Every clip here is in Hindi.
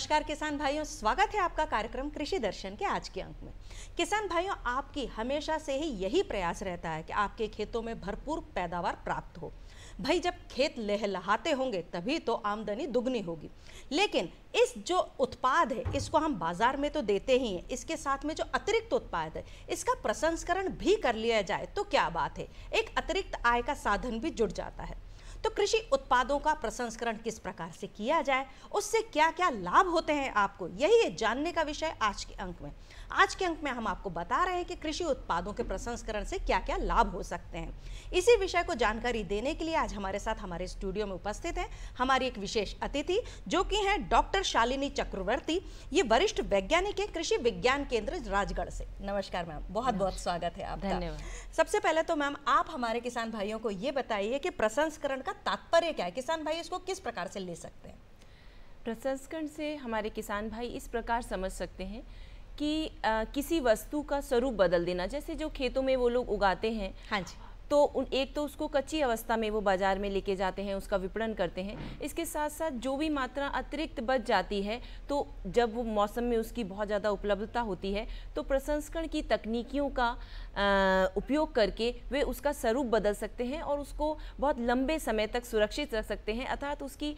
नमस्कार किसान भाइयों स्वागत है आपका कार्यक्रम कृषि दर्शन के आज के अंक में किसान भाइयों आपकी हमेशा से ही यही प्रयास रहता है कि आपके खेतों में भरपूर पैदावार प्राप्त हो भाई जब खेत लहलहाते होंगे तभी तो आमदनी दुगनी होगी लेकिन इस जो उत्पाद है इसको हम बाजार में तो देते ही हैं इसके साथ में जो अतिरिक्त उत्पाद है इसका प्रसंस्करण भी कर लिया जाए तो क्या बात है एक अतिरिक्त आय का साधन भी जुड़ जाता है तो कृषि उत्पादों का प्रसंस्करण किस प्रकार से किया जाए उससे क्या क्या लाभ होते हैं आपको यही जानने का विषय आज के अंक में आज के अंक में हम आपको बता रहे हैं कि कृषि उत्पादों के प्रसंस्करण से क्या क्या लाभ हो सकते हैं इसी विषय को जानकारी देने के लिए आज हमारे साथ हमारे स्टूडियो में उपस्थित हैं हमारी एक विशेष अतिथि जो कि हैं डॉक्टर शालिनी चक्रवर्ती ये वरिष्ठ वैज्ञानिक है कृषि विज्ञान केंद्र राजगढ़ से नमस्कार मैम बहुत बहुत स्वागत है आपका धन्यवाद सबसे पहले तो मैम आप हमारे किसान भाइयों को ये बताइए कि प्रसंस्करण का तात्पर्य क्या है किसान भाई इसको किस प्रकार से ले सकते हैं प्रसंस्करण से हमारे किसान भाई इस प्रकार समझ सकते हैं कि आ, किसी वस्तु का स्वरूप बदल देना जैसे जो खेतों में वो लोग उगाते हैं हाँ जी तो उन एक तो उसको कच्ची अवस्था में वो बाज़ार में लेके जाते हैं उसका विपणन करते हैं इसके साथ साथ जो भी मात्रा अतिरिक्त बच जाती है तो जब वो मौसम में उसकी बहुत ज़्यादा उपलब्धता होती है तो प्रसंस्करण की तकनीकियों का उपयोग करके वे उसका स्वरूप बदल सकते हैं और उसको बहुत लंबे समय तक सुरक्षित रख सकते हैं अर्थात उसकी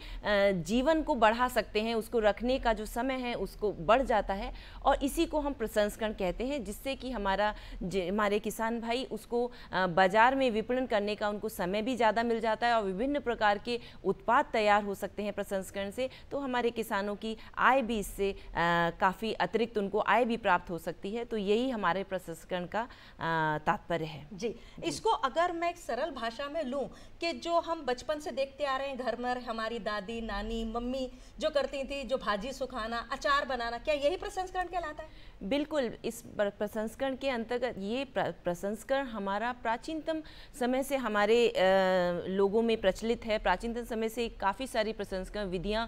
जीवन को बढ़ा सकते हैं उसको रखने का जो समय है उसको बढ़ जाता है और इसी को हम प्रसंस्करण कहते हैं जिससे कि हमारा हमारे किसान भाई उसको बाज़ार में में विपणन करने का उनको समय भी ज़्यादा मिल जाता है और विभिन्न प्रकार के उत्पाद तैयार हो सकते हैं प्रसंस्करण से तो हमारे किसानों की आय भी इससे काफ़ी अतिरिक्त उनको आय भी प्राप्त हो सकती है तो यही हमारे प्रसंस्करण का तात्पर्य है जी, जी इसको अगर मैं एक सरल भाषा में लूँ कि जो हम बचपन से देखते आ रहे हैं घर में हमारी दादी नानी मम्मी जो करती थी जो भाजी सुखाना अचार बनाना क्या यही प्रसंस्करण कहलाता है बिल्कुल इस प्रसंस्करण के अंतर्गत ये प्रसंस्करण हमारा प्राचीनतम समय से हमारे लोगों में प्रचलित है प्राचीनतम समय से काफ़ी सारी प्रसंस्करण विधियाँ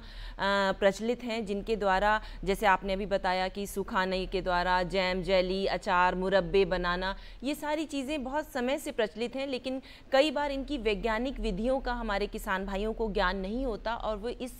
प्रचलित हैं जिनके द्वारा जैसे आपने अभी बताया कि सुखाने के द्वारा जैम जैली अचार मुरब्बे बनाना ये सारी चीज़ें बहुत समय से प्रचलित हैं लेकिन कई बार इनकी वैज्ञानिक विधियों का हमारे किसान भाइयों को ज्ञान नहीं होता और वो इस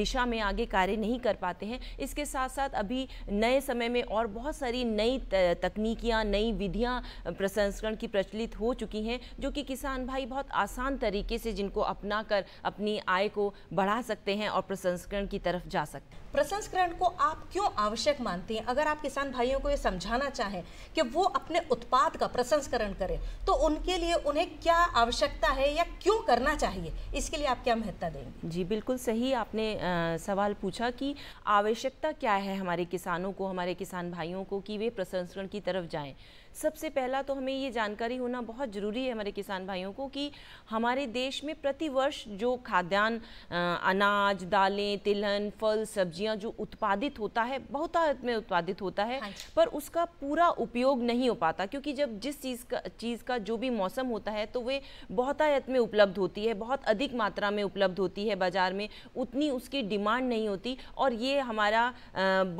दिशा में आगे कार्य नहीं कर पाते हैं इसके साथ साथ अभी नए समय में और बहुत सारी नई तकनीकियाँ नई विधियाँ प्रसंस्करण की प्रचलित हो चुकी चुकी हैं जो कि किसान भाई बहुत आसान तरीके से जिनको अपना कर अपनी आय को बढ़ा सकते हैं और प्रसंस्करण की तरफ जा सकते हैं प्रसंस्करण को आप क्यों आवश्यक मानते हैं अगर आप किसान भाइयों को ये समझाना चाहें कि वो अपने उत्पाद का प्रसंस्करण करें तो उनके लिए उन्हें क्या आवश्यकता है या क्यों करना चाहिए इसके लिए आप क्या महत्ता देंगे जी बिल्कुल सही आपने आ, सवाल पूछा कि आवश्यकता क्या है हमारे किसानों को हमारे किसान भाइयों को कि वे प्रसंस्करण की तरफ जाएँ सबसे पहला तो हमें ये जानकारी होना बहुत ज़रूरी है हमारे किसान भाइयों को कि हमारे देश में प्रतिवर्ष जो खाद्यान्न अनाज दालें तिलहन फल सब्जी सब्जियां जो उत्पादित होता है बहुतायत में उत्पादित होता है हाँ पर उसका पूरा उपयोग नहीं हो पाता क्योंकि जब जिस चीज़ का चीज़ का जो भी मौसम होता है तो वे बहुतायत में उपलब्ध होती है बहुत अधिक मात्रा में उपलब्ध होती है बाज़ार में उतनी उसकी डिमांड नहीं होती और ये हमारा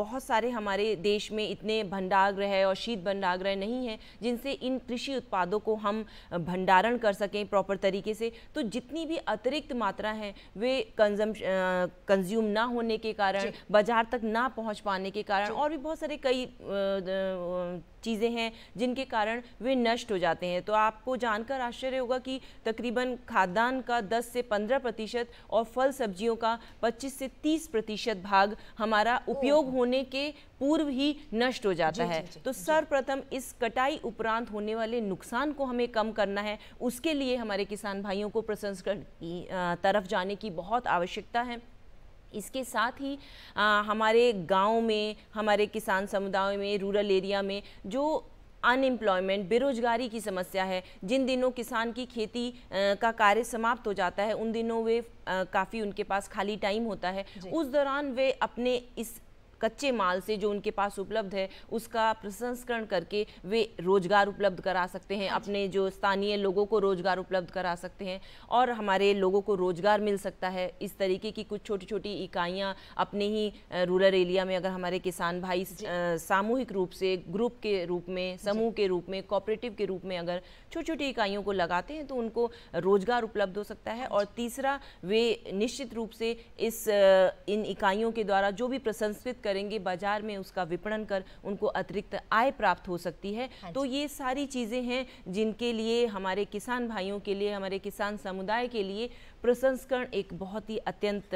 बहुत सारे हमारे देश में इतने भंडार और शीत भंडार नहीं है जिनसे इन कृषि उत्पादों को हम भंडारण कर सकें प्रॉपर तरीके से तो जितनी भी अतिरिक्त मात्रा है वे कंज्यूम ना होने के कारण बाजार तक ना पहुंच पाने के कारण और भी बहुत सारे कई चीज़ें हैं जिनके कारण वे नष्ट हो जाते हैं तो आपको जानकर आश्चर्य होगा कि तकरीबन खाद्यान्न का 10 से 15 प्रतिशत और फल सब्जियों का 25 से 30 प्रतिशत भाग हमारा उपयोग होने के पूर्व ही नष्ट हो जाता जी, है जी, जी, तो सर्वप्रथम इस कटाई उपरांत होने वाले नुकसान को हमें कम करना है उसके लिए हमारे किसान भाइयों को प्रसंस्करण की तरफ जाने की बहुत आवश्यकता है इसके साथ ही आ, हमारे गाँव में हमारे किसान समुदाय में रूरल एरिया में जो अनएम्प्लॉयमेंट बेरोजगारी की समस्या है जिन दिनों किसान की खेती आ, का कार्य समाप्त हो जाता है उन दिनों वे काफ़ी उनके पास खाली टाइम होता है उस दौरान वे अपने इस कच्चे माल से जो उनके पास उपलब्ध है उसका प्रसंस्करण करके वे रोजगार उपलब्ध करा सकते हैं हाँ अपने जो स्थानीय लोगों को रोजगार उपलब्ध करा सकते हैं और हमारे लोगों को रोजगार मिल सकता है इस तरीके की कुछ छोटी छोटी इकाइयाँ अपने ही रूरल एरिया में अगर हमारे किसान भाई सामूहिक रूप से ग्रुप के रूप में समूह के रूप में कॉपरेटिव के रूप में अगर छोटी छोटी इकाइयों को लगाते हैं तो उनको रोजगार उपलब्ध हो सकता है हाँ और तीसरा वे निश्चित रूप से इस इन इकाइयों के द्वारा जो भी प्रसंस्कृत कर करेंगे बाजार में उसका विपणन कर उनको अतिरिक्त आय प्राप्त हो सकती है हाँ तो ये सारी चीज़ें हैं जिनके लिए हमारे किसान भाइयों के लिए हमारे किसान समुदाय के लिए प्रसंस्करण एक बहुत ही अत्यंत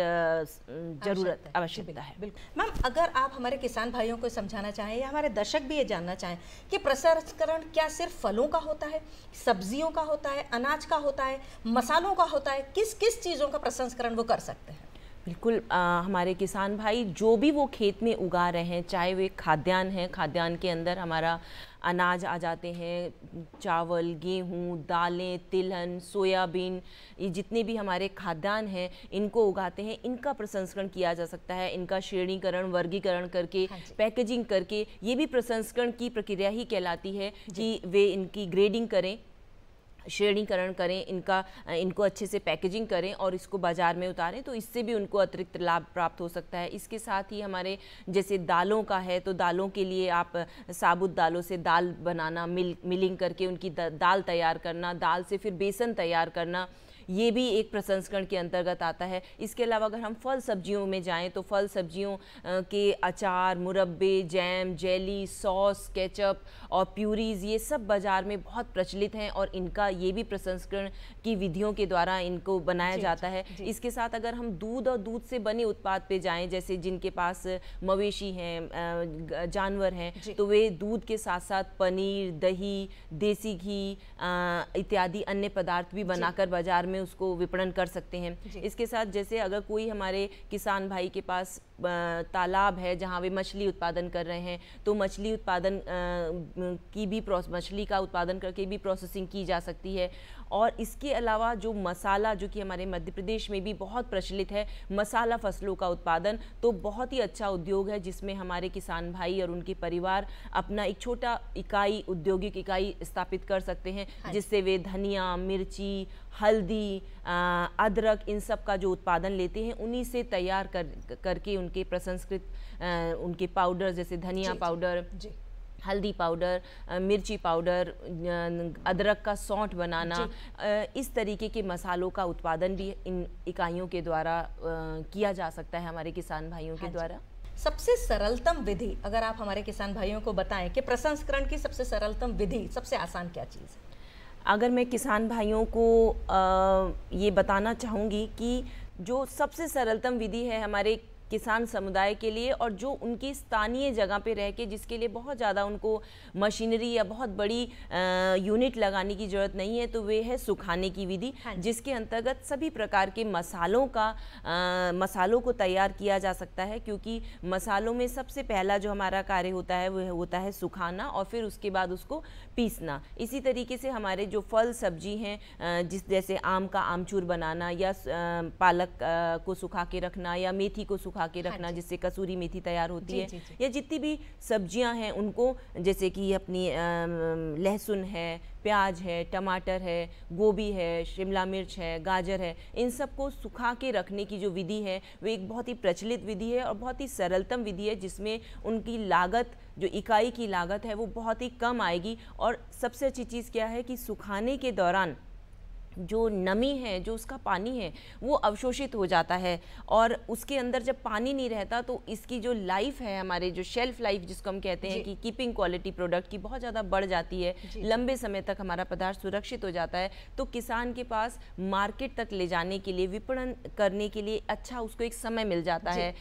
जरूरत आवश्यकता है मैम अगर आप हमारे किसान भाइयों को समझाना चाहें या हमारे दर्शक भी ये जानना चाहें कि प्रसंस्करण क्या सिर्फ फलों का होता है सब्जियों का होता है अनाज का होता है मसालों का होता है किस किस चीज़ों का प्रसंस्करण वो कर सकते हैं बिल्कुल आ, हमारे किसान भाई जो भी वो खेत में उगा रहे हैं चाहे वे खाद्यान्न हैं खाद्यान्न के अंदर हमारा अनाज आ जाते हैं चावल गेहूँ दालें तिलहन सोयाबीन ये जितने भी हमारे खाद्यान्न हैं इनको उगाते हैं इनका प्रसंस्करण किया जा सकता है इनका श्रेणीकरण वर्गीकरण करके हाँ पैकेजिंग करके ये भी प्रसंस्करण की प्रक्रिया ही कहलाती है कि वे इनकी ग्रेडिंग करें श्रेणीकरण करें इनका इनको अच्छे से पैकेजिंग करें और इसको बाज़ार में उतारें तो इससे भी उनको अतिरिक्त लाभ प्राप्त हो सकता है इसके साथ ही हमारे जैसे दालों का है तो दालों के लिए आप साबुत दालों से दाल बनाना मिल मिलिंग करके उनकी दाल तैयार करना दाल से फिर बेसन तैयार करना ये भी एक प्रसंस्करण के अंतर्गत आता है इसके अलावा अगर हम फल सब्जियों में जाएँ तो फल सब्जियों के अचार मुरब्बे जैम जेली सॉस केचप और प्यूरीज़ ये सब बाज़ार में बहुत प्रचलित हैं और इनका ये भी प्रसंस्करण की विधियों के द्वारा इनको बनाया जाता है इसके साथ अगर हम दूध और दूध से बने उत्पाद पे जाएं जैसे जिनके पास मवेशी हैं जानवर हैं तो वे दूध के साथ साथ पनीर दही देसी घी इत्यादि अन्य पदार्थ भी बनाकर बाजार में में उसको विपणन कर सकते हैं इसके साथ जैसे अगर कोई हमारे किसान भाई के पास तालाब है जहाँ वे मछली उत्पादन कर रहे हैं तो मछली उत्पादन की भी मछली का उत्पादन करके भी प्रोसेसिंग की जा सकती है और इसके अलावा जो मसाला जो कि हमारे मध्य प्रदेश में भी बहुत प्रचलित है मसाला फसलों का उत्पादन तो बहुत ही अच्छा उद्योग है जिसमें हमारे किसान भाई और उनके परिवार अपना एक छोटा इकाई औद्योगिक इकाई स्थापित कर सकते हैं हाँ जिससे वे धनिया मिर्ची हल्दी अदरक इन सब का जो उत्पादन लेते हैं उन्हीं से तैयार कर करके उन उनके प्रसंस्कृत उनके पाउडर जैसे धनिया पाउडर हल्दी पाउडर मिर्ची पाउडर अदरक का सौंठ बनाना इस तरीके के मसालों का उत्पादन भी इन इकाइयों के द्वारा किया जा सकता है हमारे किसान भाइयों के हाँ द्वारा सबसे सरलतम विधि अगर आप हमारे किसान भाइयों को बताएं कि प्रसंस्करण की सबसे सरलतम विधि सबसे आसान क्या चीज़ है अगर मैं किसान भाइयों को आ, ये बताना चाहूँगी कि जो सबसे सरलतम विधि है हमारे किसान समुदाय के लिए और जो उनकी स्थानीय जगह पे रह के जिसके लिए बहुत ज़्यादा उनको मशीनरी या बहुत बड़ी यूनिट लगाने की ज़रूरत नहीं है तो वे है सुखाने की विधि हाँ जिसके अंतर्गत सभी प्रकार के मसालों का आ, मसालों को तैयार किया जा सकता है क्योंकि मसालों में सबसे पहला जो हमारा कार्य होता है वह होता है सुखाना और फिर उसके बाद उसको पीसना इसी तरीके से हमारे जो फल सब्जी हैं जिस जैसे आम का आमचूर बनाना या पालक को सुखा के रखना या मेथी को सुखा के हाँ रखना हाँ जिससे कसूरी मेथी तैयार होती जी, है जी, जी। या जितनी भी सब्जियां हैं उनको जैसे कि अपनी लहसुन है प्याज है टमाटर है गोभी है शिमला मिर्च है गाजर है इन सबको सुखा के रखने की जो विधि है वो एक बहुत ही प्रचलित विधि है और बहुत ही सरलतम विधि है जिसमें उनकी लागत जो इकाई की लागत है वो बहुत ही कम आएगी और सबसे अच्छी चीज़ क्या है कि सुखाने के दौरान जो नमी है जो उसका पानी है वो अवशोषित हो जाता है और उसके अंदर जब पानी नहीं रहता तो इसकी जो लाइफ है हमारे जो शेल्फ लाइफ जिसको हम कहते हैं कि कीपिंग क्वालिटी प्रोडक्ट की बहुत ज़्यादा बढ़ जाती है लंबे समय तक हमारा पदार्थ सुरक्षित हो जाता है तो किसान के पास मार्केट तक ले जाने के लिए विपणन करने के लिए अच्छा उसको एक समय मिल जाता है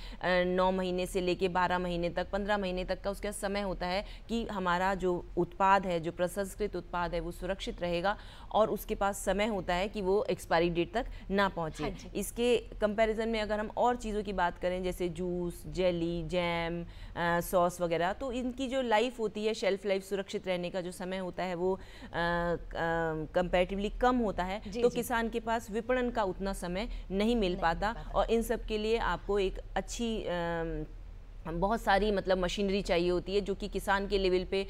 नौ महीने से लेके बारह महीने तक पंद्रह महीने तक का उसका समय होता है कि हमारा जो उत्पाद है जो प्रसंस्कृत उत्पाद है वो सुरक्षित रहेगा और उसके पास समय होता होता है कि वो एक्सपायरी डेट तक ना पहुँचे हाँ इसके कंपैरिजन में अगर हम और चीज़ों की बात करें जैसे जूस जेली जैम सॉस वगैरह तो इनकी जो लाइफ होती है शेल्फ लाइफ सुरक्षित रहने का जो समय होता है वो कंपेरेटिवली कम होता है जी, तो जी. किसान के पास विपणन का उतना समय नहीं मिल नहीं पाता और इन सब के लिए आपको एक अच्छी आ, बहुत सारी मतलब मशीनरी चाहिए होती है जो कि किसान के लेवल पे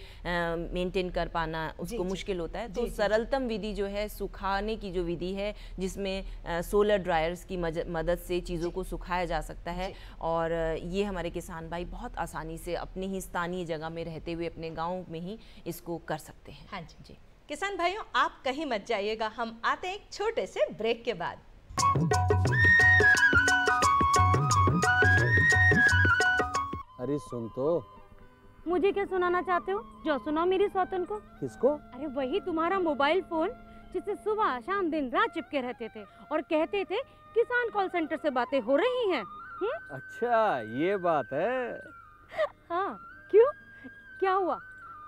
मेंटेन कर पाना उसको मुश्किल होता है तो सरलतम विधि जो है सुखाने की जो विधि है जिसमें सोलर ड्रायर्स की मदद से चीज़ों को सुखाया जा सकता है और ये हमारे किसान भाई बहुत आसानी से अपने ही स्थानीय जगह में रहते हुए अपने गाँव में ही इसको कर सकते हैं हाँ जी जी किसान भाइयों आप कहीं मत जाइएगा हम आते हैं एक छोटे से ब्रेक के बाद अरे सुन तो मुझे क्या सुनाना चाहते हो जो सुनाओ मेरी सौतन को किसको अरे वही तुम्हारा मोबाइल फोन जिससे सुबह शाम दिन रात चिपके रहते थे और कहते थे किसान कॉल सेंटर से बातें हो रही हैं हम्म? अच्छा ये बात है हाँ क्यों क्या हुआ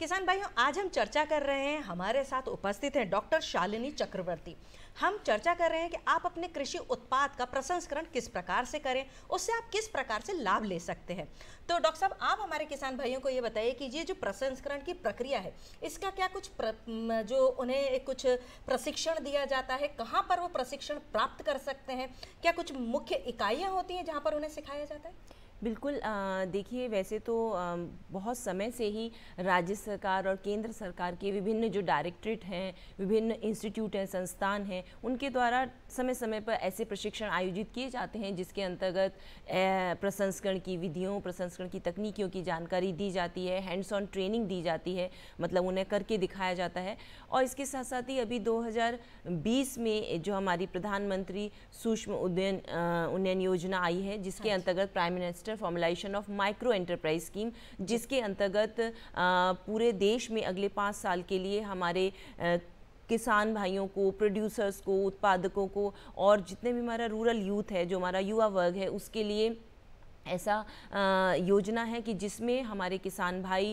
किसान भाइयों आज हम चर्चा कर रहे हैं हमारे साथ उपस्थित हैं डॉक्टर शालिनी चक्रवर्ती हम चर्चा कर रहे हैं कि आप अपने कृषि उत्पाद का प्रसंस्करण किस प्रकार से करें उससे आप किस प्रकार से लाभ ले सकते हैं तो डॉक्टर साहब आप हमारे किसान भाइयों को ये बताइए कि ये जो प्रसंस्करण की प्रक्रिया है इसका क्या कुछ प्र, जो उन्हें कुछ प्रशिक्षण दिया जाता है कहाँ पर वो प्रशिक्षण प्राप्त कर सकते हैं क्या कुछ मुख्य इकाइयाँ होती हैं जहाँ पर उन्हें सिखाया जाता है बिल्कुल देखिए वैसे तो आ, बहुत समय से ही राज्य सरकार और केंद्र सरकार के विभिन्न जो डायरेक्ट्रेट हैं विभिन्न इंस्टीट्यूट हैं संस्थान हैं उनके द्वारा समय समय पर ऐसे प्रशिक्षण आयोजित किए जाते हैं जिसके अंतर्गत प्रसंस्करण की विधियों प्रसंस्करण की तकनीकियों की जानकारी दी जाती है हैंड्स ऑन ट्रेनिंग दी जाती है मतलब उन्हें करके दिखाया जाता है और इसके साथ साथ ही अभी दो में जो हमारी प्रधानमंत्री सूक्ष्म उद्यन उन्नयन योजना आई है जिसके हाँ अंतर्गत prime minister cluster formalisation of micro enterprise scheme जिसके अंतर्गत पूरे देश में अगले पाँच साल के लिए हमारे किसान भाइयों को प्रोड्यूसर्स को उत्पादकों को और जितने भी हमारा रूरल यूथ है जो हमारा युवा वर्ग है उसके लिए ऐसा योजना है कि जिसमें हमारे किसान भाई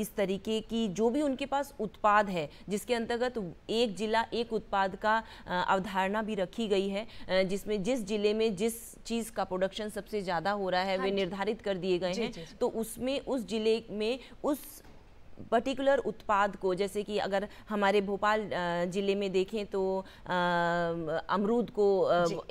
इस तरीके की जो भी उनके पास उत्पाद है जिसके अंतर्गत एक जिला एक उत्पाद का अवधारणा भी रखी गई है जिसमें जिस जिले में जिस चीज़ का प्रोडक्शन सबसे ज़्यादा हो रहा है हाँ वे निर्धारित कर दिए गए हैं तो उसमें उस जिले में उस पर्टिकुलर उत्पाद को जैसे कि अगर हमारे भोपाल ज़िले में देखें तो अमरूद को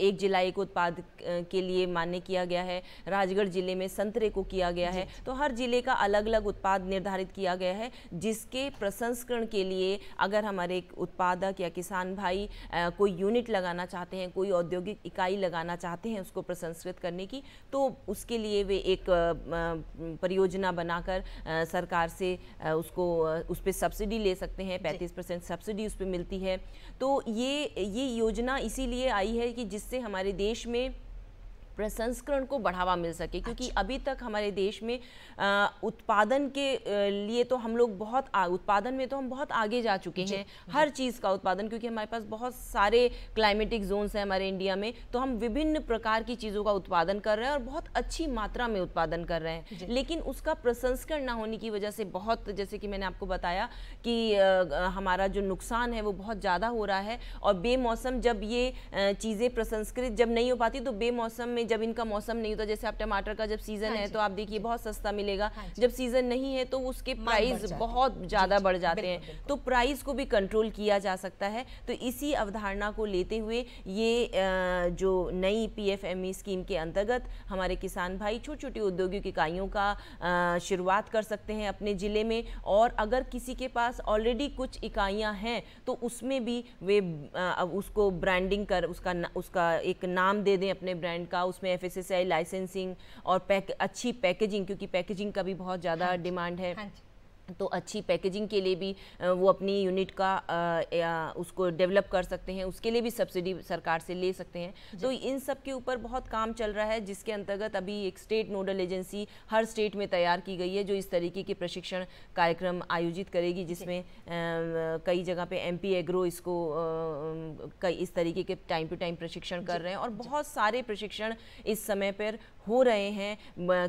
एक जिला एक उत्पाद के लिए मान्य किया गया है राजगढ़ ज़िले में संतरे को किया गया है तो हर ज़िले का अलग अलग उत्पाद निर्धारित किया गया है जिसके प्रसंस्करण के लिए अगर हमारे उत्पादक या किसान भाई कोई यूनिट लगाना चाहते हैं कोई औद्योगिक इकाई लगाना चाहते हैं उसको प्रसंस्कृत करने की तो उसके लिए वे एक परियोजना बनाकर सरकार से उसको उस पर सब्सिडी ले सकते हैं पैंतीस परसेंट सब्सिडी उस पर मिलती है तो ये ये योजना इसीलिए आई है कि जिससे हमारे देश में प्रसंस्करण को बढ़ावा मिल सके क्योंकि अच्छा। अभी तक हमारे देश में उत्पादन के लिए तो हम लोग बहुत आ, उत्पादन में तो हम बहुत आगे जा चुके हैं हर चीज़ का उत्पादन क्योंकि हमारे पास बहुत सारे क्लाइमेटिक जोन्स हैं हमारे इंडिया में तो हम विभिन्न प्रकार की चीज़ों का उत्पादन कर रहे हैं और बहुत अच्छी मात्रा में उत्पादन कर रहे हैं लेकिन उसका प्रसंस्करण ना होने की वजह से बहुत जैसे कि मैंने आपको बताया कि हमारा जो नुकसान है वो बहुत ज़्यादा हो रहा है और बेमौसम जब ये चीज़ें प्रसंस्कृत जब नहीं हो पाती तो बेमौसम में में जब इनका मौसम नहीं होता जैसे आप टमाटर का जब सीजन हाँ है तो आप देखिए बहुत सस्ता मिलेगा हाँ जब सीजन नहीं है तो उसके प्राइस बहुत ज़्यादा बढ़ जाते हैं तो प्राइस को भी कंट्रोल किया जा सकता है तो इसी अवधारणा को लेते हुए ये जो नई पी स्कीम e के अंतर्गत हमारे किसान भाई छोटी छोटी औद्योगिक इकाइयों का शुरुआत कर सकते हैं अपने ज़िले में और अगर किसी के पास ऑलरेडी कुछ इकाइयां हैं तो उसमें भी वे उसको ब्रांडिंग कर उसका उसका एक नाम दे दें अपने ब्रांड का उसमें एफ लाइसेंसिंग और पैक अच्छी पैकेजिंग क्योंकि पैकेजिंग का भी बहुत ज़्यादा डिमांड हाँ है हाँ तो अच्छी पैकेजिंग के लिए भी वो अपनी यूनिट का उसको डेवलप कर सकते हैं उसके लिए भी सब्सिडी सरकार से ले सकते हैं तो इन सब के ऊपर बहुत काम चल रहा है जिसके अंतर्गत अभी एक स्टेट नोडल एजेंसी हर स्टेट में तैयार की गई है जो इस तरीके के प्रशिक्षण कार्यक्रम आयोजित करेगी जिसमें कई जगह पे एम एग्रो इसको कई इस तरीके के टाइम टू टाइम प्रशिक्षण कर रहे हैं और बहुत सारे प्रशिक्षण इस समय पर हो रहे हैं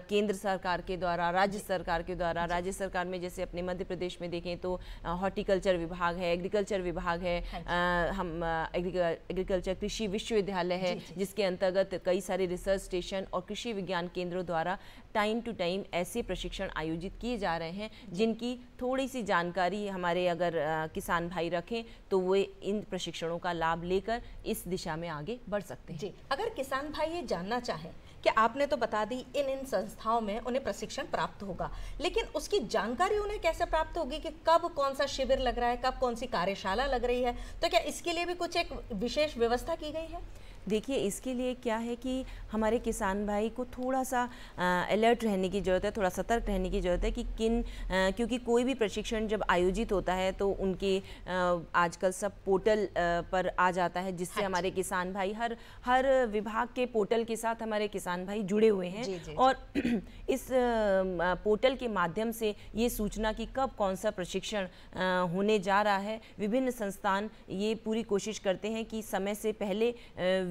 केंद्र सरकार के द्वारा राज्य सरकार के द्वारा राज्य सरकार में जैसे अपने मध्य प्रदेश में देखें तो हॉर्टिकल्चर विभाग है एग्रीकल्चर विभाग है हाँ हम एग्रीकल्चर कृषि विश्वविद्यालय है जिसके अंतर्गत कई सारे रिसर्च स्टेशन और कृषि विज्ञान केंद्रों द्वारा टाइम टू टाइम ऐसे प्रशिक्षण आयोजित किए जा रहे हैं जिनकी थोड़ी सी जानकारी हमारे अगर किसान भाई रखें तो वे इन प्रशिक्षणों का लाभ लेकर इस दिशा में आगे बढ़ सकते हैं जी अगर किसान भाई ये जानना चाहें कि आपने तो बता दी इन इन संस्थाओं में उन्हें प्रशिक्षण प्राप्त होगा लेकिन उसकी जानकारी उन्हें कैसे प्राप्त होगी कि कब कौन सा शिविर लग रहा है कब कौन सी कार्यशाला लग रही है तो क्या इसके लिए भी कुछ एक विशेष व्यवस्था की गई है देखिए इसके लिए क्या है कि हमारे किसान भाई को थोड़ा सा अलर्ट रहने की ज़रूरत है थोड़ा सतर्क रहने की ज़रूरत है कि किन आ, क्योंकि कोई भी प्रशिक्षण जब आयोजित होता है तो उनके आजकल सब पोर्टल पर आ जाता है जिससे हाँ हमारे किसान भाई हर हर विभाग के पोर्टल के साथ हमारे किसान भाई जुड़े हुए हैं जी जी। और इस पोर्टल के माध्यम से ये सूचना कि कब कौन सा प्रशिक्षण होने जा रहा है विभिन्न संस्थान ये पूरी कोशिश करते हैं कि समय से पहले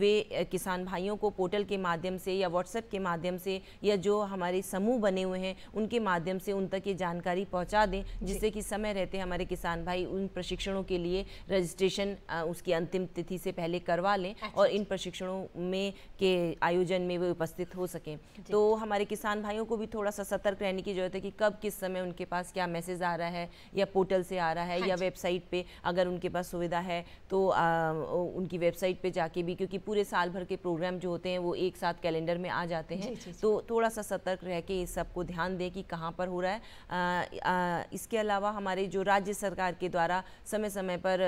वे किसान भाइयों को पोर्टल के माध्यम से या व्हाट्सएप के माध्यम से या जो हमारे समूह बने हुए हैं उनके माध्यम से उन तक ये जानकारी पहुँचा दें जिससे कि समय रहते हमारे किसान भाई उन प्रशिक्षणों के लिए रजिस्ट्रेशन उसकी अंतिम तिथि से पहले करवा लें अच्छा, और अच्छा। इन प्रशिक्षणों में के आयोजन में वे उपस्थित हो सकें तो हमारे किसान भाइयों को भी थोड़ा सा सतर्क रहने की जरूरत है कि कब किस समय उनके पास क्या मैसेज आ रहा है या पोर्टल से आ रहा है हाँ या वेबसाइट पर अगर उनके पास सुविधा है तो उनकी वेबसाइट पर जाके भी क्योंकि पूरी पूरे साल भर के प्रोग्राम जो होते हैं वो एक साथ कैलेंडर में आ जाते हैं जी, जी, तो थोड़ा सा सतर्क रह के इस सबको ध्यान दें कि कहाँ पर हो रहा है आ, आ, इसके अलावा हमारे जो राज्य सरकार के द्वारा समय समय पर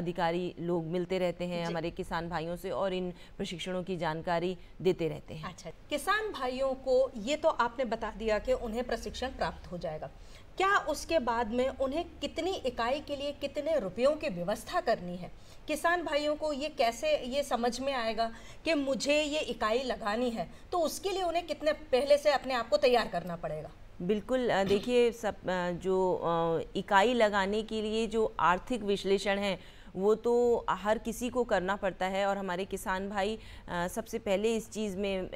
अधिकारी लोग मिलते रहते हैं हमारे किसान भाइयों से और इन प्रशिक्षणों की जानकारी देते रहते हैं अच्छा किसान भाइयों को ये तो आपने बता दिया कि उन्हें प्रशिक्षण प्राप्त हो जाएगा क्या उसके बाद में उन्हें कितनी इकाई के लिए कितने रुपयों की व्यवस्था करनी है किसान भाइयों को ये कैसे ये समझ में आएगा कि मुझे ये इकाई लगानी है तो उसके लिए उन्हें कितने पहले से अपने आप को तैयार करना पड़ेगा बिल्कुल देखिए सब जो इकाई लगाने के लिए जो आर्थिक विश्लेषण है वो तो हर किसी को करना पड़ता है और हमारे किसान भाई सबसे पहले इस चीज़ में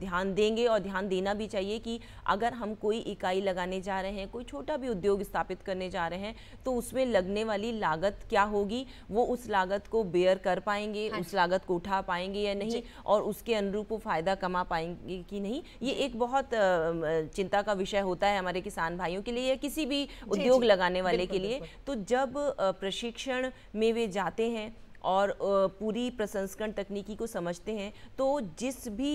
ध्यान देंगे और ध्यान देना भी चाहिए कि अगर हम कोई इकाई लगाने जा रहे हैं कोई छोटा भी उद्योग स्थापित करने जा रहे हैं तो उसमें लगने वाली लागत क्या होगी वो उस लागत को बेयर कर पाएंगे हाँ। उस लागत को उठा पाएंगे या नहीं और उसके अनुरूप वो फ़ायदा कमा पाएंगे कि नहीं ये एक बहुत चिंता का विषय होता है हमारे किसान भाइयों के लिए या किसी भी उद्योग लगाने वाले के लिए तो जब प्रशिक्षण में वे जाते हैं और पूरी प्रसंस्करण तकनीकी को समझते हैं तो जिस भी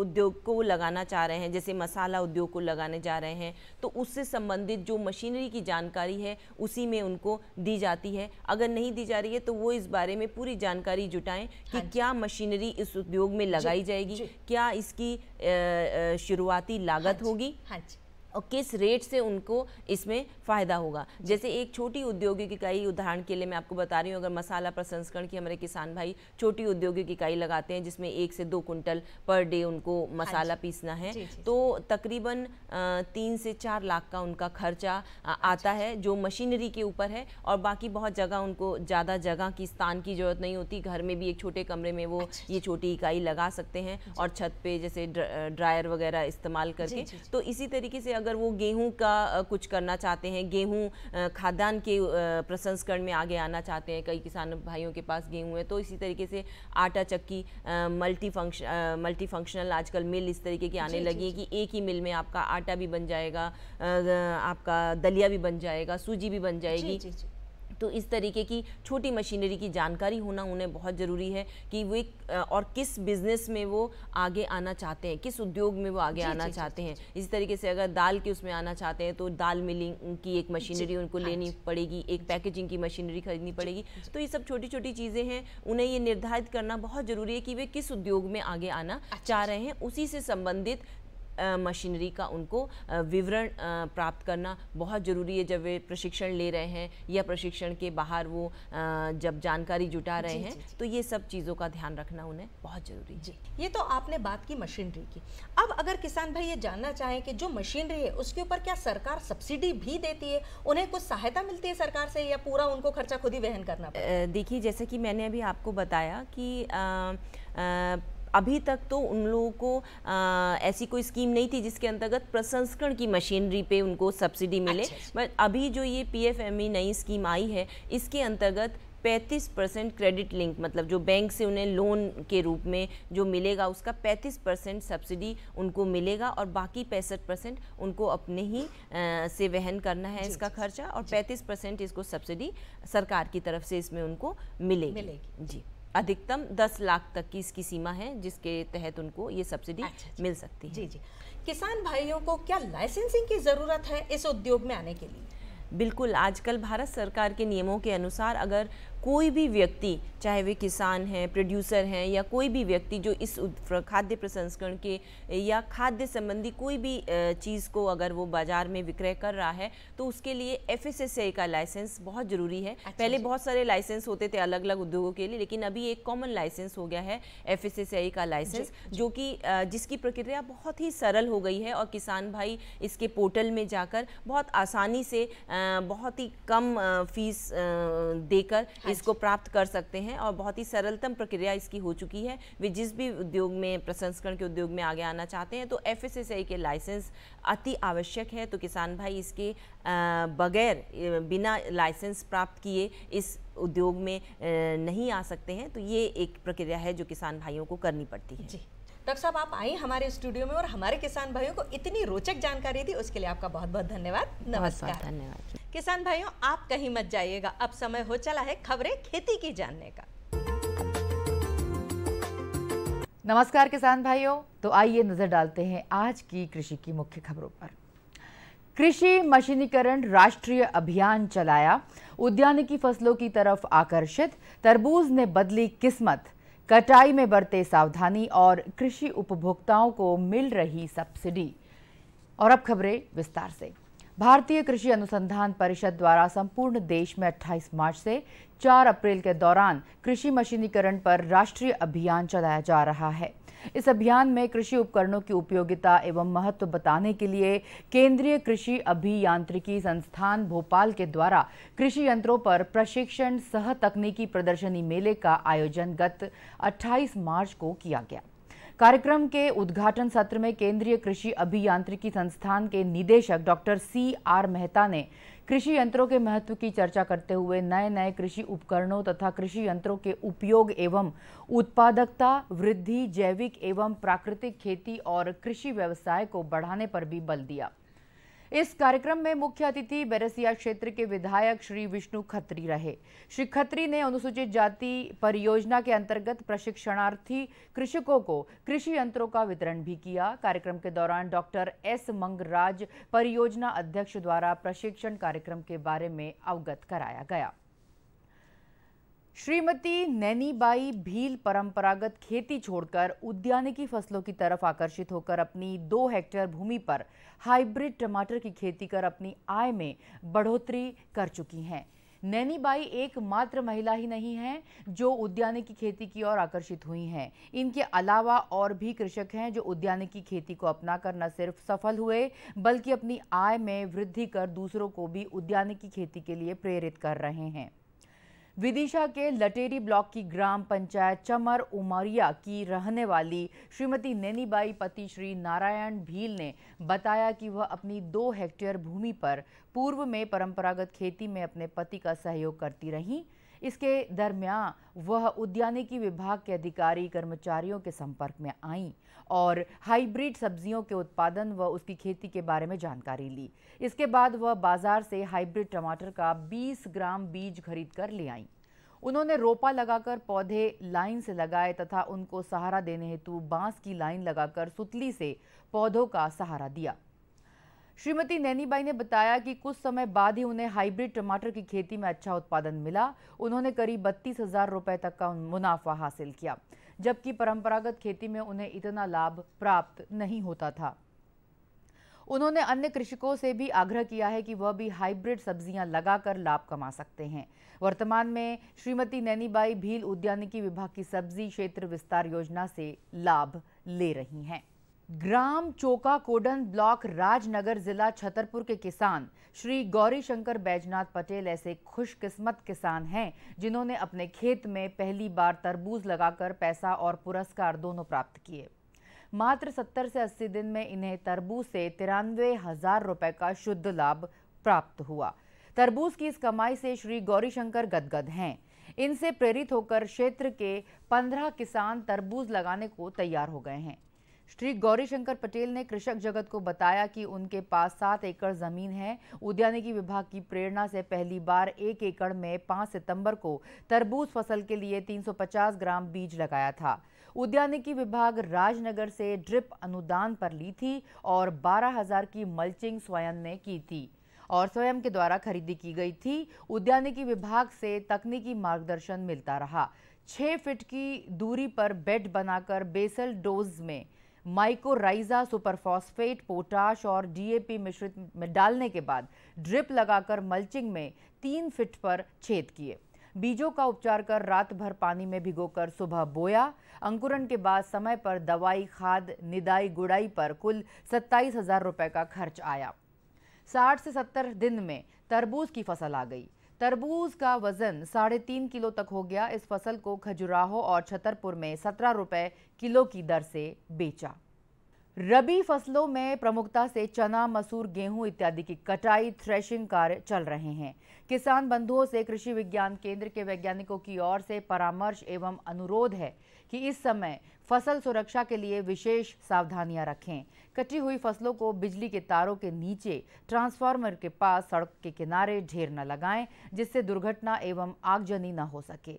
उद्योग को लगाना चाह रहे हैं जैसे मसाला उद्योग को लगाने जा रहे हैं तो उससे संबंधित जो मशीनरी की जानकारी है उसी में उनको दी जाती है अगर नहीं दी जा रही है तो वो इस बारे में पूरी जानकारी जुटाएं कि हाँ। क्या मशीनरी इस उद्योग में लगाई जाएगी क्या इसकी शुरुआती लागत हाँ होगी हाँ जी और किस रेट से उनको इसमें फ़ायदा होगा जैसे एक छोटी औद्योगिक इकाई उदाहरण के लिए मैं आपको बता रही हूँ अगर मसाला प्रसंस्करण की हमारे किसान भाई छोटी औद्योगिक इकाई लगाते हैं जिसमें एक से दो कुंटल पर डे उनको हाँ मसाला पीसना है तो तकरीबन तीन से चार लाख का उनका खर्चा आता है जो मशीनरी के ऊपर है और बाकी बहुत जगह उनको ज़्यादा जगह की स्थान की ज़रूरत नहीं होती घर में भी एक छोटे कमरे में वो अच्छा, ये छोटी इकाई लगा सकते हैं और छत पर जैसे ड्रायर वगैरह इस्तेमाल करके तो इसी तरीके से अगर अगर वो गेहूं का कुछ करना चाहते हैं गेहूं खाद्यान्न के प्रसंस्करण में आगे आना चाहते हैं कई किसान भाइयों के पास गेहूं है तो इसी तरीके से आटा चक्की मल्टी फंक्शन मल्टी फंक्शनल आजकल मिल इस तरीके की आने लगी है कि एक ही मिल में आपका आटा भी बन जाएगा आपका दलिया भी बन जाएगा सूजी भी बन जाएगी जी, जी, जी. तो इस तरीके की छोटी मशीनरी की जानकारी होना उन्हें बहुत ज़रूरी है कि वे और किस बिज़नेस में वो आगे आना चाहते हैं किस उद्योग में वो आगे जी, आना जी, चाहते जी, हैं इसी तरीके से अगर दाल के उसमें आना चाहते हैं तो दाल मिलिंग की एक मशीनरी उनको हाँ, लेनी पड़ेगी एक पैकेजिंग की मशीनरी खरीदनी पड़ेगी तो ये सब छोटी छोटी चीज़ें हैं उन्हें ये निर्धारित करना बहुत ज़रूरी है कि वे किस उद्योग में आगे आना अच्छा, चाह अच्छा। रहे हैं उसी से संबंधित मशीनरी का उनको विवरण प्राप्त करना बहुत ज़रूरी है जब वे प्रशिक्षण ले रहे हैं या प्रशिक्षण के बाहर वो जब जानकारी जुटा रहे जी, हैं जी, जी. तो ये सब चीज़ों का ध्यान रखना उन्हें बहुत ज़रूरी है जी ये तो आपने बात की मशीनरी की अब अगर किसान भाई ये जानना चाहें कि जो मशीनरी है उसके ऊपर क्या सरकार सब्सिडी भी देती है उन्हें कुछ सहायता मिलती है सरकार से या पूरा उनको खर्चा खुद ही वहन करना देखिए जैसे कि मैंने अभी आपको बताया कि आ, आ, अभी तक तो उन लोगों को आ, ऐसी कोई स्कीम नहीं थी जिसके अंतर्गत प्रसंस्करण की मशीनरी पे उनको सब्सिडी मिले अच्छा, अच्छा। बट अभी जो ये पीएफएमई e नई स्कीम आई है इसके अंतर्गत 35 परसेंट क्रेडिट लिंक मतलब जो बैंक से उन्हें लोन के रूप में जो मिलेगा उसका 35 परसेंट सब्सिडी उनको मिलेगा और बाकी पैंसठ परसेंट उनको अपने ही आ, से वहन करना है इसका खर्चा और 35 परसेंट इसको सब्सिडी सरकार की तरफ से इसमें उनको मिलेगी मिलेगी जी अधिकतम 10 लाख तक की इसकी सीमा है जिसके तहत उनको ये सब्सिडी अच्छा, अच्छा। मिल सकती है जी जी किसान भाइयों को क्या लाइसेंसिंग की ज़रूरत है इस उद्योग में आने के लिए बिल्कुल आजकल भारत सरकार के नियमों के अनुसार अगर कोई भी व्यक्ति चाहे वे किसान हैं प्रोड्यूसर हैं या कोई भी व्यक्ति जो इस खाद्य प्रसंस्करण के या खाद्य संबंधी कोई भी चीज़ को अगर वो बाज़ार में विक्रय कर रहा है तो उसके लिए एफ का लाइसेंस बहुत ज़रूरी है अच्छा पहले बहुत सारे लाइसेंस होते थे अलग अलग उद्योगों के लिए लेकिन अभी एक कॉमन लाइसेंस हो गया है एफ का लाइसेंस जो कि जिसकी प्रक्रिया बहुत ही सरल हो गई है और किसान भाई इसके पोर्टल में जाकर बहुत आसानी से बहुत ही कम फीस देकर हाँ इसको प्राप्त कर सकते हैं और बहुत ही सरलतम प्रक्रिया इसकी हो चुकी है वे जिस भी उद्योग में प्रसंस्करण के उद्योग में आगे आना चाहते हैं तो एफ के लाइसेंस अति आवश्यक है तो किसान भाई इसके बगैर बिना लाइसेंस प्राप्त किए इस उद्योग में नहीं आ सकते हैं तो ये एक प्रक्रिया है जो किसान भाइयों को करनी पड़ती है जी डॉक्टर साहब आप आई हमारे स्टूडियो में और हमारे किसान भाइयों को इतनी रोचक जानकारी दी उसके लिए आपका बहुत बहुत धन्यवाद नमस्कार धन्यवाद किसान भाइयों आप कहीं मत जाइएगा अब समय हो चला है खबरें खेती की जानने का नमस्कार किसान भाइयों तो आइए नजर डालते हैं आज की कृषि की मुख्य खबरों पर कृषि मशीनीकरण राष्ट्रीय अभियान चलाया उद्यानिकी फसलों की तरफ आकर्षित तरबूज ने बदली किस्मत कटाई में बरते सावधानी और कृषि उपभोक्ताओं को मिल रही सब्सिडी और अब खबरें विस्तार से भारतीय कृषि अनुसंधान परिषद द्वारा संपूर्ण देश में 28 मार्च से 4 अप्रैल के दौरान कृषि मशीनीकरण पर राष्ट्रीय अभियान चलाया जा रहा है इस अभियान में कृषि उपकरणों की उपयोगिता एवं महत्व बताने के लिए केंद्रीय कृषि अभियांत्रिकी संस्थान भोपाल के द्वारा कृषि यंत्रों पर प्रशिक्षण सह तकनीकी प्रदर्शनी मेले का आयोजन गत 28 मार्च को किया गया कार्यक्रम के उद्घाटन सत्र में केंद्रीय कृषि अभियांत्रिकी संस्थान के निदेशक डॉक्टर सी आर मेहता ने कृषि यंत्रों के महत्व की चर्चा करते हुए नए नए कृषि उपकरणों तथा कृषि यंत्रों के उपयोग एवं उत्पादकता वृद्धि जैविक एवं प्राकृतिक खेती और कृषि व्यवसाय को बढ़ाने पर भी बल दिया इस कार्यक्रम में मुख्य अतिथि बेरसिया क्षेत्र के विधायक श्री विष्णु खत्री रहे श्री खत्री ने अनुसूचित जाति परियोजना के अंतर्गत प्रशिक्षणार्थी कृषकों को कृषि यंत्रों का वितरण भी किया कार्यक्रम के दौरान डॉक्टर एस मंगराज परियोजना अध्यक्ष द्वारा प्रशिक्षण कार्यक्रम के बारे में अवगत कराया गया श्रीमती नैनीबाई भील परंपरागत खेती छोड़कर उद्यानिकी फसलों की तरफ आकर्षित होकर अपनी दो हेक्टेयर भूमि पर हाइब्रिड टमाटर की खेती कर अपनी आय में बढ़ोतरी कर चुकी हैं नैनीबाई एकमात्र महिला ही नहीं हैं जो उद्यानिकी खेती की ओर आकर्षित हुई हैं इनके अलावा और भी कृषक हैं जो उद्यानिकी खेती को अपनाकर न सिर्फ सफल हुए बल्कि अपनी आय में वृद्धि कर दूसरों को भी उद्यानिकी खेती के लिए प्रेरित कर रहे हैं विदिशा के लटेरी ब्लॉक की ग्राम पंचायत चमर उमरिया की रहने वाली श्रीमती नैनीबाई पति श्री नारायण भील ने बताया कि वह अपनी दो हेक्टेयर भूमि पर पूर्व में परंपरागत खेती में अपने पति का सहयोग करती रहीं इसके दरमियान वह उद्यानिकी विभाग के अधिकारी कर्मचारियों के संपर्क में आईं और हाइब्रिड सब्जियों के उत्पादन व उसकी खेती के बारे में जानकारी ली इसके बाद वह बाजार से हाइब्रिड टमाटर का 20 ग्राम बीज खरीद कर ले आई उन्होंने रोपा लगाकर पौधे लाइन से लगाए तथा उनको सहारा देने हेतु बांस की लाइन लगाकर सुतली से पौधों का सहारा दिया श्रीमती नैनीबाई ने बताया कि कुछ समय बाद ही उन्हें हाइब्रिड टमाटर की खेती में अच्छा उत्पादन मिला उन्होंने करीब बत्तीस हजार रुपए तक का मुनाफा हासिल किया जबकि परंपरागत खेती में उन्हें इतना लाभ प्राप्त नहीं होता था उन्होंने अन्य कृषकों से भी आग्रह किया है कि वह भी हाइब्रिड सब्जियां लगाकर लाभ कमा सकते हैं वर्तमान में श्रीमती नैनीबाई भील उद्यानिकी विभाग की सब्जी क्षेत्र विस्तार योजना से लाभ ले रही हैं ग्राम चोका कोडन ब्लॉक राजनगर जिला छतरपुर के किसान श्री गौरी शंकर बैजनाथ पटेल ऐसे खुशकिस्मत किसान हैं जिन्होंने अपने खेत में पहली बार तरबूज लगाकर पैसा और पुरस्कार दोनों प्राप्त किए मात्र 70 से 80 दिन में इन्हें तरबूज से तिरानवे हजार रुपए का शुद्ध लाभ प्राप्त हुआ तरबूज की इस कमाई से श्री गौरीशंकर गदगद हैं इनसे प्रेरित होकर क्षेत्र के 15 किसान तरबूज लगाने को तैयार हो गए हैं श्री गौरीशंकर पटेल ने कृषक जगत को बताया कि उनके पास सात एकड़ जमीन है उद्यानिकी विभाग की प्रेरणा से पहली बार एक एकड़ में पांच सितंबर को तरबूज फसल के लिए 350 ग्राम बीज लगाया था उद्यानिकी विभाग राजनगर से ड्रिप अनुदान पर ली थी और 12000 की मल्चिंग स्वयं ने की थी और स्वयं के द्वारा खरीदी की गई थी उद्यानिकी विभाग से तकनीकी मार्गदर्शन मिलता रहा छह फिट की दूरी पर बेड बनाकर बेसल डोज में माइकोराइजा सुपरफॉस्फेट पोटाश और डीएपी मिश्रित में डालने के बाद ड्रिप लगाकर मल्चिंग में तीन फिट पर छेद किए बीजों का उपचार कर रात भर पानी में भिगोकर सुबह बोया अंकुरण के बाद समय पर दवाई खाद निदाई गुड़ाई पर कुल सत्ताईस हजार रुपये का खर्च आया साठ से सत्तर दिन में तरबूज की फसल आ गई तरबूज का वजन साढ़े तीन किलो तक हो गया इस फसल को खजुराहो और छतरपुर में सत्रह रुपए किलो की दर से बेचा रबी फसलों में प्रमुखता से चना मसूर गेहूं इत्यादि की कटाई थ्रेशिंग कार्य चल रहे हैं किसान बंधुओं से कृषि विज्ञान केंद्र के वैज्ञानिकों की ओर से परामर्श एवं अनुरोध है कि इस समय फसल सुरक्षा के लिए विशेष सावधानियां रखें कटी हुई फसलों को बिजली के तारों के नीचे ट्रांसफार्मर के पास सड़क के किनारे ढेर न लगाएं जिससे दुर्घटना एवं आगजनी न हो सके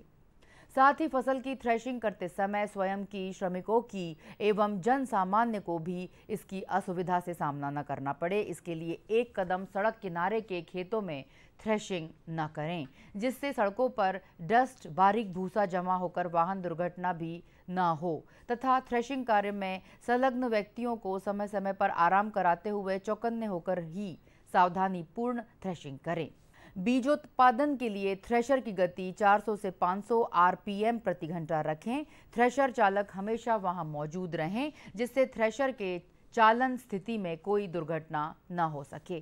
साथ ही फसल की थ्रेशिंग करते समय स्वयं की श्रमिकों की एवं जन सामान्य को भी इसकी असुविधा से सामना न करना पड़े इसके लिए एक कदम सड़क किनारे के खेतों में थ्रेशिंग न करें जिससे सड़कों पर डस्ट बारीक भूसा जमा होकर वाहन दुर्घटना भी न हो तथा थ्रेशिंग कार्य में संलग्न व्यक्तियों को समय समय पर आराम कराते हुए चौकन्ने होकर ही सावधानीपूर्ण थ्रेशिंग करें बीजोत्पादन के लिए थ्रेशर की गति 400 से 500 आरपीएम प्रति घंटा रखें थ्रेशर चालक हमेशा वहां मौजूद रहें जिससे थ्रेशर के चालन स्थिति में कोई दुर्घटना न हो सके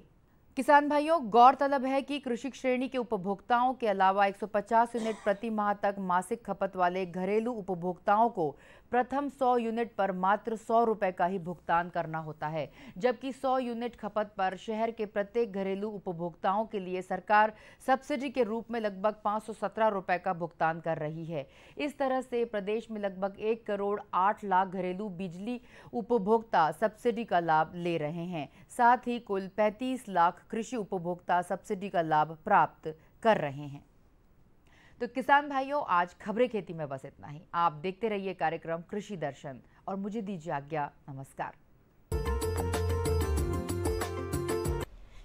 किसान भाइयों गौरतलब है कि कृषि श्रेणी के उपभोक्ताओं के अलावा 150 यूनिट प्रति माह तक मासिक खपत वाले घरेलू उपभोक्ताओं को प्रथम 100 यूनिट पर मात्र सौ रुपये का ही भुगतान करना होता है जबकि 100 यूनिट खपत पर शहर के प्रत्येक घरेलू उपभोक्ताओं के लिए सरकार सब्सिडी के रूप में लगभग पाँच रुपए का भुगतान कर रही है इस तरह से प्रदेश में लगभग एक करोड़ आठ लाख घरेलू बिजली उपभोक्ता सब्सिडी का लाभ ले रहे हैं साथ ही कुल पैंतीस लाख कृषि उपभोक्ता सब्सिडी का लाभ प्राप्त कर रहे हैं तो किसान भाइयों आज खबरें खेती में बस इतना ही आप देखते रहिए कार्यक्रम कृषि दर्शन और मुझे दीजिए आज्ञा नमस्कार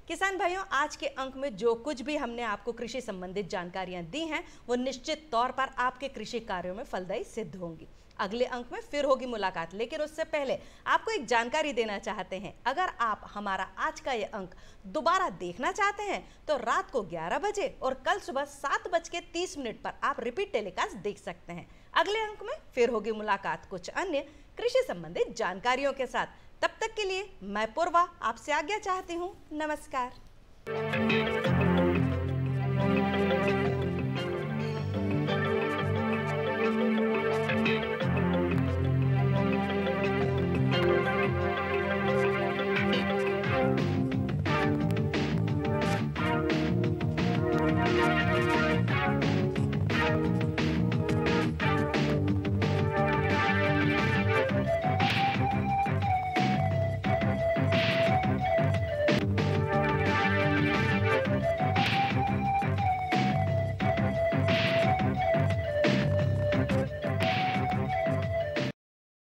किसान भाइयों आज के अंक में जो कुछ भी हमने आपको कृषि संबंधित जानकारियां दी हैं वो निश्चित तौर पर आपके कृषि कार्यों में फलदायी सिद्ध होंगी अगले अंक में फिर होगी मुलाकात लेकिन उससे पहले आपको एक जानकारी देना चाहते हैं अगर आप हमारा आज का ये अंक दोबारा देखना चाहते हैं तो रात को ग्यारह बजे और कल सुबह सात बज के तीस मिनट पर आप रिपीट टेलीकास्ट देख सकते हैं अगले अंक में फिर होगी मुलाकात कुछ अन्य कृषि संबंधित जानकारियों के साथ तब तक के लिए मैं पूर्वा आपसे आज्ञा चाहती हूँ नमस्कार